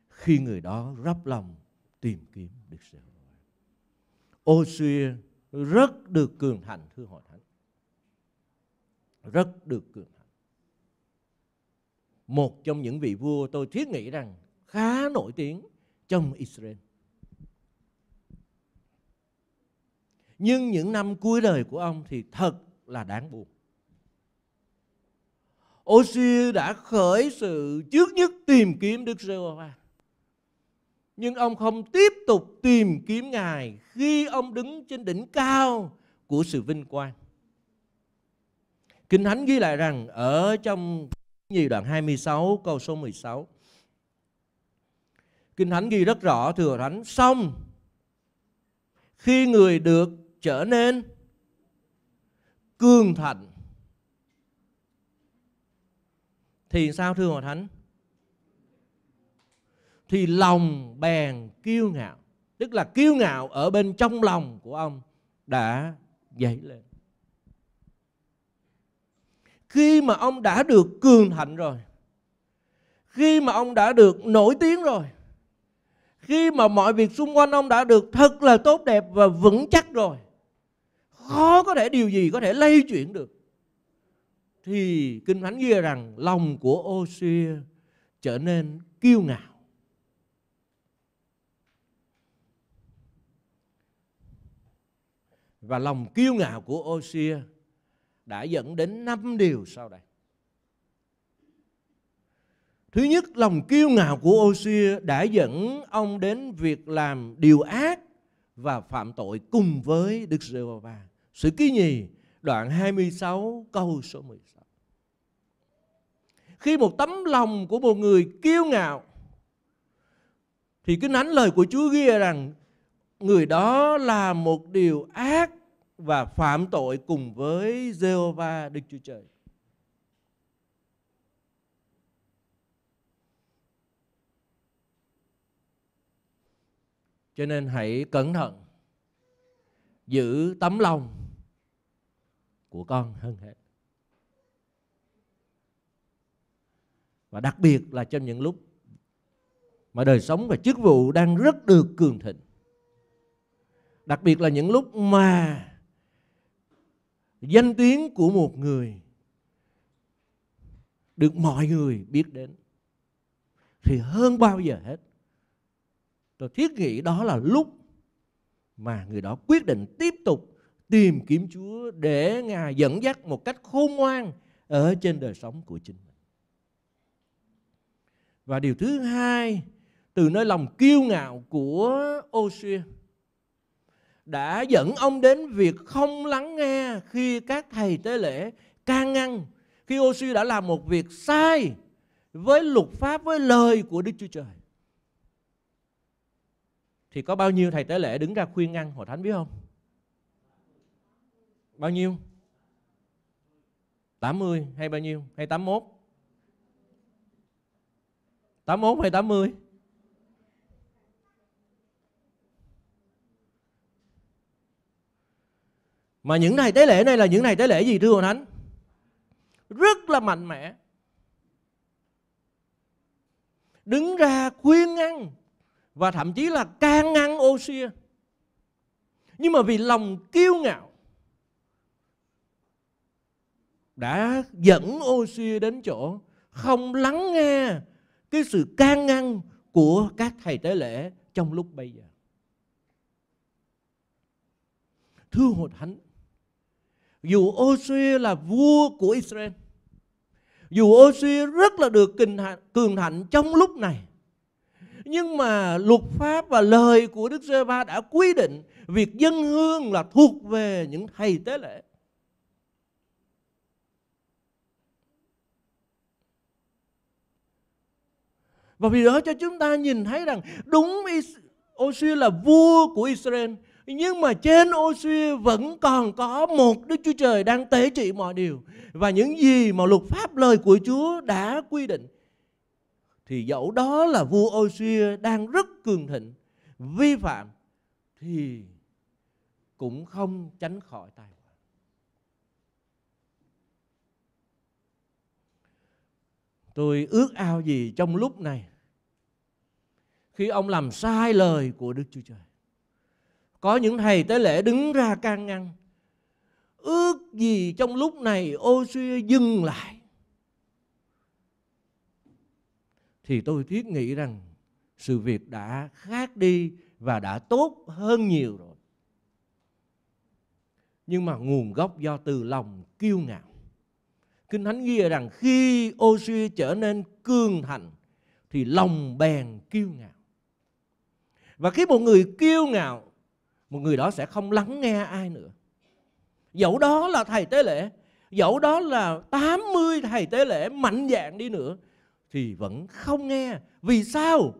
Speaker 1: khi người đó rắp lòng tìm kiếm được sự. Ô xưa rất được cường thành, thưa hội thánh rất được cường thành. một trong những vị vua tôi thiết nghĩ rằng khá nổi tiếng trong Israel nhưng những năm cuối đời của ông thì thật là đáng buồn Osia đã khởi sự trước nhất tìm kiếm Đức giê va nhưng ông không tiếp tục tìm kiếm Ngài khi ông đứng trên đỉnh cao của sự vinh quang. Kinh Thánh ghi lại rằng ở trong nhì đoạn 26 câu số 16. Kinh Thánh ghi rất rõ thừa thánh xong khi người được trở nên cường thạnh thì sao thưa Hòa Thánh? thì lòng bèn kiêu ngạo tức là kiêu ngạo ở bên trong lòng của ông đã dậy lên khi mà ông đã được cường thạnh rồi khi mà ông đã được nổi tiếng rồi khi mà mọi việc xung quanh ông đã được thật là tốt đẹp và vững chắc rồi khó có thể điều gì có thể lay chuyển được thì kinh thánh ghi rằng lòng của ô trở nên kiêu ngạo và lòng kiêu ngạo của Osia đã dẫn đến năm điều sau đây. Thứ nhất, lòng kiêu ngạo của Osia đã dẫn ông đến việc làm điều ác và phạm tội cùng với Đức giê hô va Sự ký nhì, đoạn 26 câu số 16. Khi một tấm lòng của một người kiêu ngạo thì cái nánh lời của Chúa ghi rằng người đó là một điều ác và phạm tội cùng với Jehovah Đức Chúa Trời. Cho nên hãy cẩn thận giữ tấm lòng của con hơn hết. Và đặc biệt là trong những lúc mà đời sống và chức vụ đang rất được cường thịnh đặc biệt là những lúc mà danh tiếng của một người được mọi người biết đến thì hơn bao giờ hết tôi thiết nghĩ đó là lúc mà người đó quyết định tiếp tục tìm kiếm Chúa để Ngài dẫn dắt một cách khôn ngoan ở trên đời sống của chính mình. Và điều thứ hai, từ nơi lòng kiêu ngạo của Osea đã dẫn ông đến việc không lắng nghe khi các thầy tế lễ can ngăn khi Osu đã làm một việc sai với luật pháp với lời của Đức Chúa Trời thì có bao nhiêu thầy tế lễ đứng ra khuyên ngăn hội thánh biết không? Bao nhiêu? 80 hay bao nhiêu? Hay 81? 81 hay 80? Mà những này tế lễ này là những này tế lễ gì thưa Hội Thánh? Rất là mạnh mẽ. Đứng ra khuyên ngăn và thậm chí là can ngăn ô xia. Nhưng mà vì lòng kiêu ngạo đã dẫn ô xia đến chỗ không lắng nghe cái sự can ngăn của các thầy tế lễ trong lúc bây giờ. Thưa Hội Thánh, dù Osea là vua của Israel dù Osea rất là được kinh cường hạnh trong lúc này nhưng mà luật pháp và lời của Đức giê ba đã quy định việc dân hương là thuộc về những thầy tế lễ và vì đó cho chúng ta nhìn thấy rằng đúng Osea là vua của Israel nhưng mà trên ô xuya vẫn còn có một Đức Chúa Trời đang tế trị mọi điều. Và những gì mà luật pháp lời của Chúa đã quy định. Thì dẫu đó là vua ô xuya đang rất cường thịnh, vi phạm. Thì cũng không tránh khỏi tai họa. Tôi ước ao gì trong lúc này khi ông làm sai lời của Đức Chúa Trời. Có những thầy tế lễ đứng ra can ngăn. Ước gì trong lúc này ô suy dừng lại. Thì tôi thiết nghĩ rằng sự việc đã khác đi và đã tốt hơn nhiều rồi. Nhưng mà nguồn gốc do từ lòng kiêu ngạo. Kinh Thánh ghi rằng khi ô suy trở nên cương thành thì lòng bèn kiêu ngạo. Và khi một người kiêu ngạo một người đó sẽ không lắng nghe ai nữa dẫu đó là thầy tế lễ dẫu đó là 80 thầy tế lễ mạnh dạng đi nữa thì vẫn không nghe vì sao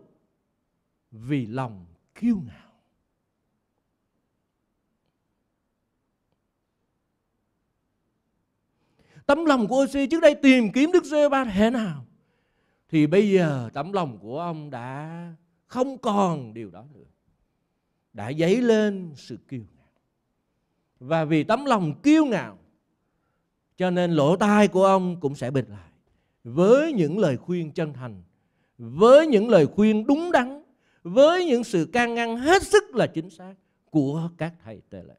Speaker 1: vì lòng kiêu ngạo tấm lòng của Osi trước đây tìm kiếm Đức giê ba thế nào thì bây giờ tấm lòng của ông đã không còn điều đó nữa đã dấy lên sự kiêu ngạo. Và vì tấm lòng kiêu ngạo cho nên lỗ tai của ông cũng sẽ bình lại với những lời khuyên chân thành, với những lời khuyên đúng đắn, với những sự can ngăn hết sức là chính xác của các thầy tề lệ.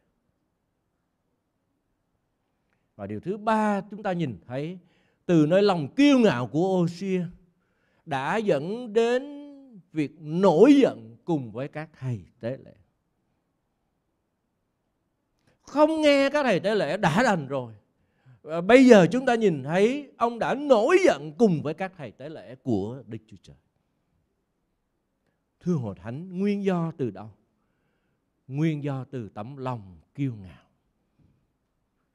Speaker 1: Và điều thứ ba chúng ta nhìn thấy từ nơi lòng kiêu ngạo của Osia đã dẫn đến việc nổi giận cùng với các thầy tế lễ không nghe các thầy tế lễ đã đành rồi và bây giờ chúng ta nhìn thấy ông đã nổi giận cùng với các thầy tế lễ của Đức Chúa Trời. Thưa Hội Thánh, nguyên do từ đâu? Nguyên do từ tấm lòng kiêu ngạo.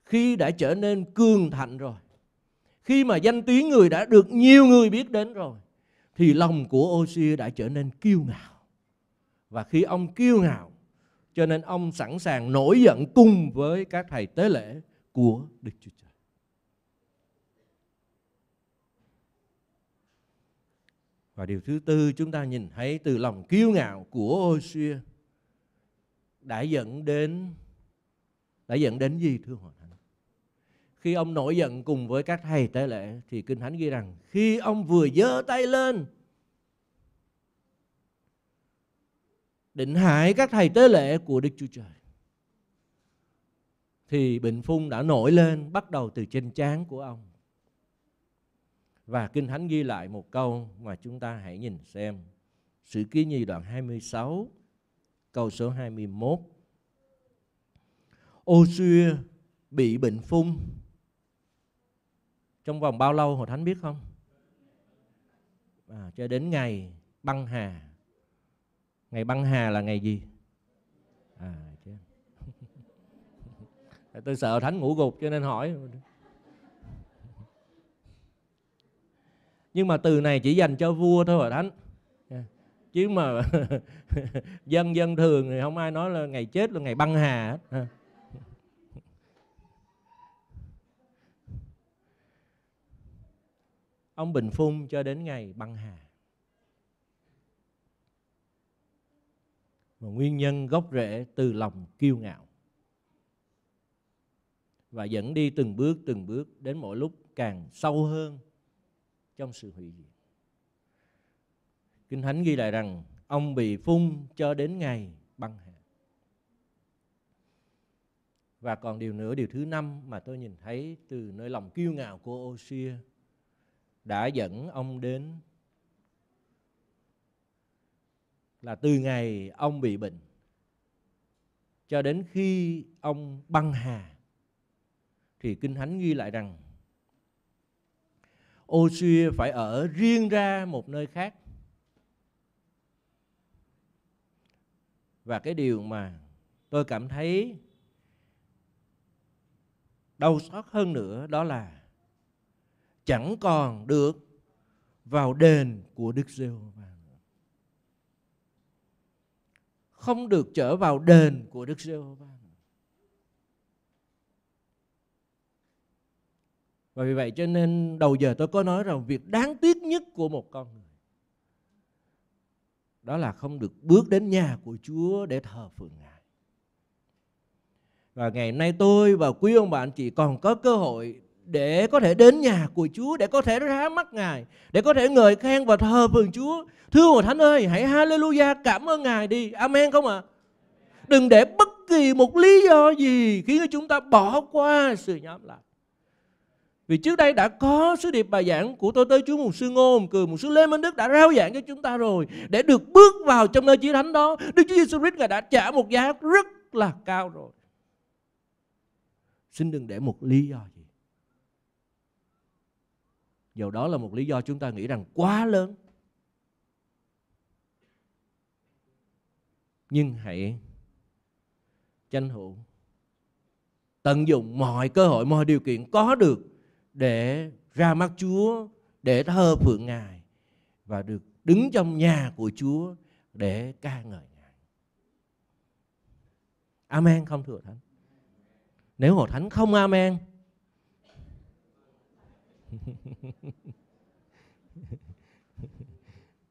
Speaker 1: Khi đã trở nên cường thạnh rồi, khi mà danh tiếng người đã được nhiều người biết đến rồi, thì lòng của Osia đã trở nên kiêu ngạo. Và khi ông kiêu ngạo, cho nên ông sẵn sàng nổi giận cùng với các thầy tế lễ của Đức Chúa Trời. Và điều thứ tư chúng ta nhìn thấy từ lòng kiêu ngạo của ô đã dẫn đến đã dẫn đến gì thưa hội thánh? Khi ông nổi giận cùng với các thầy tế lễ thì Kinh Thánh ghi rằng khi ông vừa giơ tay lên định hại các thầy tế lễ của Đức Chúa Trời. Thì bệnh phung đã nổi lên bắt đầu từ trên trán của ông. Và Kinh Thánh ghi lại một câu mà chúng ta hãy nhìn xem. sự ký nhi đoạn 26, câu số 21. Ô xưa bị bệnh phung trong vòng bao lâu Hội Thánh biết không? À, cho đến ngày băng hà ngày băng hà là ngày gì à chứ tôi sợ thánh ngủ gục cho nên hỏi nhưng mà từ này chỉ dành cho vua thôi hả thánh chứ mà dân dân thường thì không ai nói là ngày chết là ngày băng hà hết ông bình phun cho đến ngày băng hà mà nguyên nhân gốc rễ từ lòng kiêu ngạo và dẫn đi từng bước từng bước đến mỗi lúc càng sâu hơn trong sự hủy diệt kinh thánh ghi lại rằng ông bị phun cho đến ngày băng hà và còn điều nữa điều thứ năm mà tôi nhìn thấy từ nơi lòng kiêu ngạo của Osia đã dẫn ông đến là từ ngày ông bị bệnh cho đến khi ông băng hà thì kinh thánh ghi lại rằng ô xuya phải ở riêng ra một nơi khác và cái điều mà tôi cảm thấy đau xót hơn nữa đó là chẳng còn được vào đền của đức giê-hô-va không được trở vào đền của Đức Giê-hô-va. Và vì vậy cho nên đầu giờ tôi có nói rằng việc đáng tiếc nhất của một con người đó là không được bước đến nhà của Chúa để thờ phượng Ngài. Và ngày nay tôi và quý ông bà anh chị còn có cơ hội để có thể đến nhà của Chúa, để có thể ra mắt Ngài, để có thể ngợi khen và thờ phượng Chúa. Thưa một Thánh ơi, hãy hallelujah cảm ơn Ngài đi. Amen không ạ? À? Đừng để bất kỳ một lý do gì khiến chúng ta bỏ qua sự nhóm lại. Vì trước đây đã có sứ điệp bài giảng của tôi tới Chúa một sư Ngô Hồng Cường, Mục sư Lê Minh Đức đã rao giảng cho chúng ta rồi. Để được bước vào trong nơi chiến thánh đó, Đức Chúa Giêsu Christ đã trả một giá rất là cao rồi. Xin đừng để một lý do gì Dầu đó là một lý do chúng ta nghĩ rằng quá lớn. Nhưng hãy tranh thủ tận dụng mọi cơ hội, mọi điều kiện có được để ra mắt Chúa, để thờ phượng Ngài và được đứng trong nhà của Chúa để ca ngợi Ngài. Amen không thưa Thánh? Nếu Hội Thánh không Amen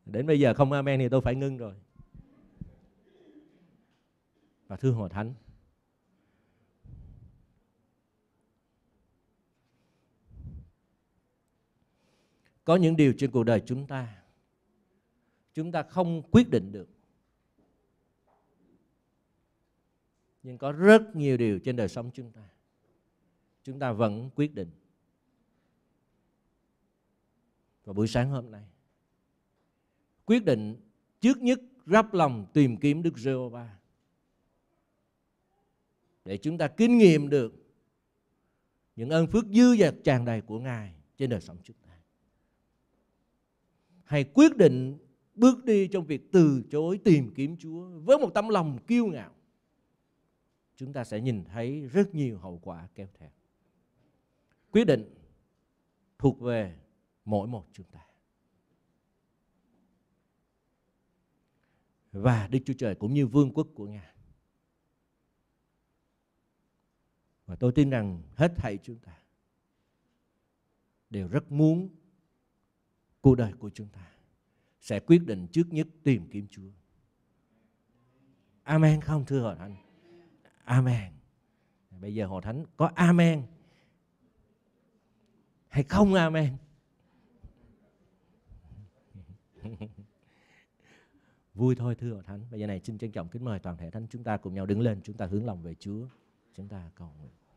Speaker 1: đến bây giờ không amen thì tôi phải ngưng rồi và thưa hội thánh có những điều trên cuộc đời chúng ta chúng ta không quyết định được nhưng có rất nhiều điều trên đời sống chúng ta chúng ta vẫn quyết định vào buổi sáng hôm nay. Quyết định trước nhất rắp lòng tìm kiếm Đức giê ba để chúng ta kinh nghiệm được những ơn phước dư dật tràn đầy của Ngài trên đời sống chúng ta. hay quyết định bước đi trong việc từ chối tìm kiếm Chúa với một tấm lòng kiêu ngạo. Chúng ta sẽ nhìn thấy rất nhiều hậu quả kéo theo. Quyết định thuộc về mỗi một chúng ta. Và Đức Chúa Trời cũng như vương quốc của Ngài. Và tôi tin rằng hết thảy chúng ta đều rất muốn cuộc đời của chúng ta sẽ quyết định trước nhất tìm kiếm Chúa. Amen không thưa Hội Thánh? Amen. Bây giờ Hội Thánh có Amen hay không Amen? vui thôi thưa hội thánh bây giờ này xin trân trọng kính mời toàn thể thánh chúng ta cùng nhau đứng lên chúng ta hướng lòng về chúa chúng ta cầu nguyện